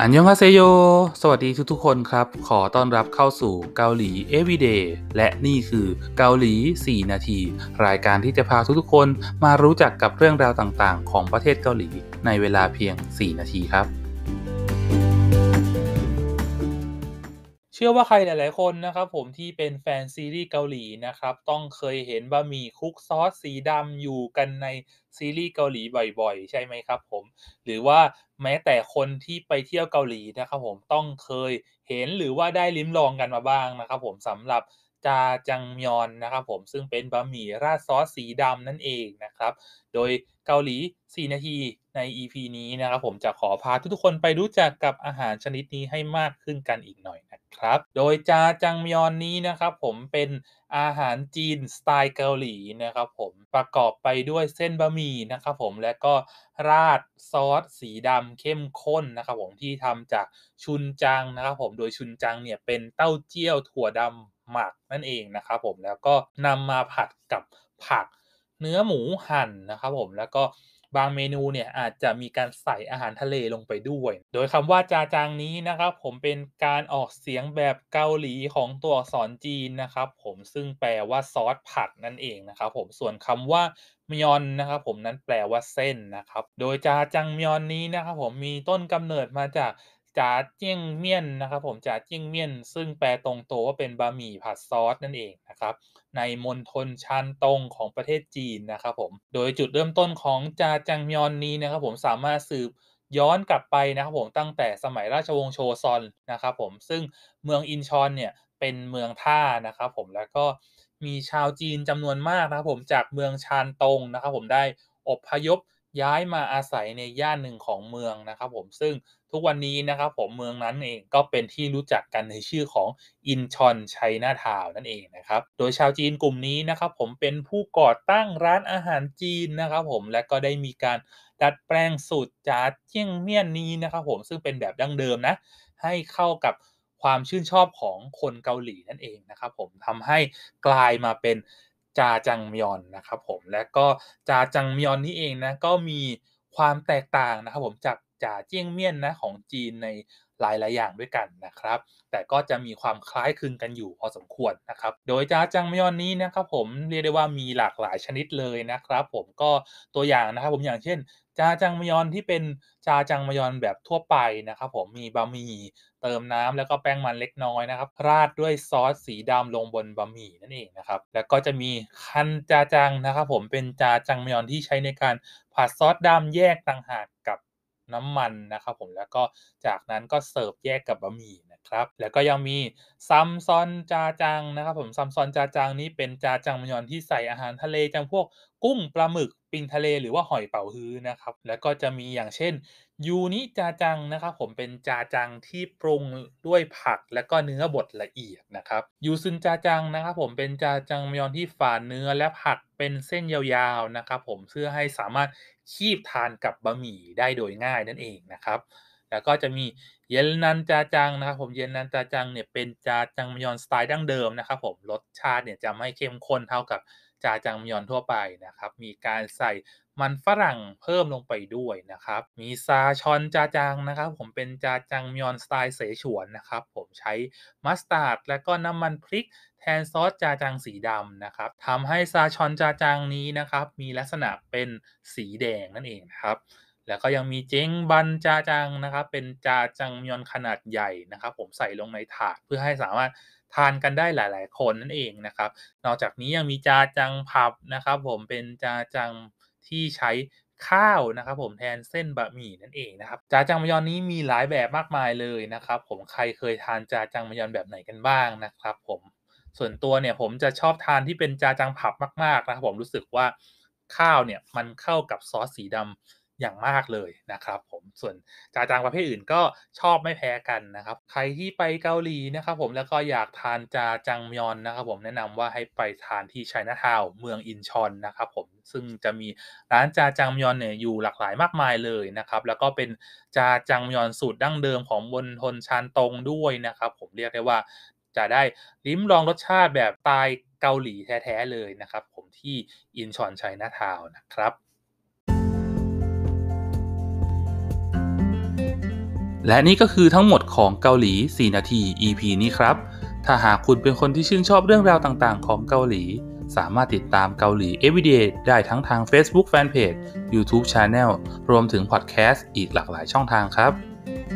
อันยองฮาเซโยสวัสดีทุกๆคนครับ ขอต้อนรับเข้าสู่เกาหลี Everyday และนี่คือเกาหลี 4 นาที รายการที่จะพาทุกๆคนมารู้จักกับเรื่องราวต่างๆ ของประเทศเกาหลีในเวลาเพียง 4 นาทีครับเชื่อว่าใครหลายๆคนนะครับผมที่เป็นแฟนซีรีส์เกาหลีนะครับ ต้องเคยเห็นบะหมี่คลุกซอสสีดำอยู่กันในซีรีส์เกาหลีบ่อยๆใช่ไหมครับผมหรือว่าแม้แต่คนที่ไปเที่ยวเกาหลีนะครับผมต้องเคยเห็นหรือว่าได้ลิ้มลองกันมาบ้างนะครับผมสำหรับจาจังยอนนะครับผมซึ่งเป็นบะหมี่ราดซอสสีดำนั่นเองนะครับโดยเกาหลี4นาทีใน EP นี้นะครับผมจะขอพาทุกๆคนไปรู้จักกับอาหารชนิดนี้ให้มากขึ้นกันอีกหน่อยครับโดยจาจังมยอนนี้นะครับผมเป็นอาหารจีน สไตล์เกาหลีนะครับผมประกอบไปด้วยเส้นบะหมี่นะครับผมและก็ราดซอสสีดำเข้มข้นนะครับผมที่ทำจากชุนจังนะครับผมโดยชุนจังเนี่ยเป็นเต้าเจี้ยว ถั่วดำหมักนั่นเองนะครับผมแล้วก็นำมาผัดกับผักเนื้อหมูหั่นนะครับผมแล้วก็บางเมนูเนี่ยอาจจะมีการใส่อาหารทะเลลงไปด้วย โดยคำว่าจาจางนี้นะครับ ผมเป็นการออกเสียงแบบเกาหลีของตัวอักษรจีนนะครับผมซึ่งแปลว่าซอสผัดนั่นเองนะครับ ผมส่วนคำว่ามยอนนะครับ ผมนั้นแปลว่าเส้นนะครับโดยจาจังมยอนนี้นะครับผมมีต้นกำเนิดมาจากจาเจี้ยงเมี่ยนนะครับผมจาเจี้ยงเมี่ยน ซึ่งแปลตรงตัวว่าเป็นบะหมี่ผัดซอสนั่นเองนะครับในมณฑลชานตงของประเทศจีนนะครับผมโดยจุดเริ่มต้นของจาจังยอนนี้นะครับผมสามารถสืบย้อนกลับไปนะครับผมตั้งแต่สมัยราชวงศ์โชซอนนะครับผมซึ่งเมืองอินชอนเนี่ยเป็นเมืองท่านะครับผมแล้วก็มีชาวจีนจำนวนมากนะครับผมจากเมืองชานตงนะครับผมได้อพยพย้ายมาอาศัยในย่านหนึ่งของเมืองนะครับผมซึ่งทุกวันนี้นะครับผมเมืองนั้นเองก็เป็นที่รู้จักกันในชื่อของอินชอนไชน่าทาวนั่นเอง นะครับ โดยชาวจีนกลุ่มนี้นะครับผมเป็นผู้ก่อตั้งร้านอาหารจีนนะครับผมและก็ได้มีการดัดแปลงสูตรจาเจียงเมี่ยนนี้นะครับผมซึ่งเป็นแบบดั้งเดิมนะให้เข้ากับความชื่นชอบของคนเกาหลีนั่นเองนะครับผมทำให้กลายมาเป็นจาจังมยอนนะครับผมและก็จาจังมยอนนี่เองนะก็มีความแตกต่างนะครับผมจากจ่าเจียงเมียนนะของจีนในหลายๆอย่างด้วยกันนะครับ แต่ก็จะมีความคล้ายคลึงกันอยู่พอสมควรนะครับ โดยจ้าจังมยอนนี้นะครับ ผมเรียกได้ว่ามีหลากหลายชนิดเลยนะครับ ผมก็ตัวอย่างนะครับ ผมอย่างเช่น จาจังมยอนที่เป็นจาจังมยอนแบบทั่วไปนะครับ ผมมีบะหมี่เติมน้ำ แล้วก็แป้งมันเล็กน้อยนะครับราดด้วยซอสสีดำลงบนบะหมี่นั่นเองนะครับแล้วก็จะมีคันจาจังนะครับ ผมเป็นจาจังมยอนที่ใช้ในการผัดซอสดำแยกต่างหากกับน้ำมัน นะครับผมแล้วก็ จากนั้นก็เสิร์ฟแยกกับบะหมี่นะครับ แล้วก็ยังมีซัมซอนจาจังนะครับ ผมซัมซอนจาจังนี้เป็นจาจังมยอนที่ใส่อาหารทะเลจำพวกกุ้งปลาหมึกปิงทะเลหรือว่าหอยเป๋าฮื้อนะครับแล้วก็จะมีอย่างเช่น ยูนิจาจังนะครับผมเป็นจาจังที่ปรุงด้วยผักและก็เนื้อบดละเอียดนะครับ ยูซึนจาจังนะครับ ผมเป็นจาจังมยอนที่ฝานเนื้อและผักเป็นเส้นยาวๆนะครับผมเพื่อให้สามารถคีบทานกับบะหมี่ได้โดยง่าย นั่น เองนะครับแล้วก็จะมีเย็นันจาจังนะครับ ผมเยนนันจาจังเนี่ยเป็นจาจังมยอนสไตล์ดั้งเดิมนะครับ ผมรสชาติเนี่ยจะไม่เข้มข้นเท่ากับจาจังมยอนทั่วไปนะครับมีการใส่มันฝรั่งเพิ่มลงไปด้วยนะครับมีซาชอนจาจังนะครับ ผมเป็นจาจังมยอนสไตล์เสฉวนนะครับ ผมใช้มัสตาร์ดและก็น้ำมันพริกแทนซอสจาจังสีดำนะครับทำให้ซาชอนจาจังนี้นะครับมีลักษณะเป็นสีแดงนั่นเองครับแล้วก็ยังมีเจ๊งบันจาจังนะครับเป็นจาจังมยอนขนาดใหญ่นะครับ ผมใส่ลงในถาดเพื่อให้สามารถทานกันได้หลาย ๆ คนนั่นเองนะครับนอกจากนี้ยังมีจาจังผับนะครับ ผมเป็นจาจังที่ใช้ข้าวนะครับ ผมแทนเส้นบะหมี่นั่นเองนะครับจาจังมยอนนี้มีหลายแบบมากมายเลยนะครับผมใครเคยทานจาจังมยอนแบบไหนกันบ้างนะครับผมส่วนตัวเนี่ยผมจะชอบทานที่เป็นจาจังผับมาก ๆนะครับ ผมรู้สึกว่าข้าวเนี่ยมันเข้ากับซอสสีดำอย่างมากเลยนะครับ ผมส่วนจาจางประเภทอื่นก็ชอบไม่แพ้กันนะครับ ใครที่ไปเกาหลีนะครับผมแล้วก็อยากทานจาจังมยอนนะครับผมแนะนำว่าให้ไปทานที่ไชน่าทาวเมืองอินชอนนะครับผมซึ่งจะมีร้านจาจังมยอนเนี่ยอยู่หลากหลายมากมายเลยนะครับ แล้วก็เป็นจาจังมยอนสูตรดั้งเดิมของบนทนชานตงด้วยนะครับ ผมเรียกได้ว่า จะได้ลิ้มลองรสชาติแบบตายเกาหลีแท้ๆเลยนะครับ ผมที่อินชอนไชน่าทาวนะครับและนี่ก็คือทั้งหมดของเกาหลี 4 นาที EP นี้ครับ ถ้าหากคุณเป็นคนที่ชื่นชอบเรื่องราวต่าง ๆ ของเกาหลี สามารถติดตามเกาหลี Everyday ได้ทั้งทาง Facebook Fanpage YouTube Channel รวมถึงพอดแคสต์อีกหลากหลายช่องทางครับ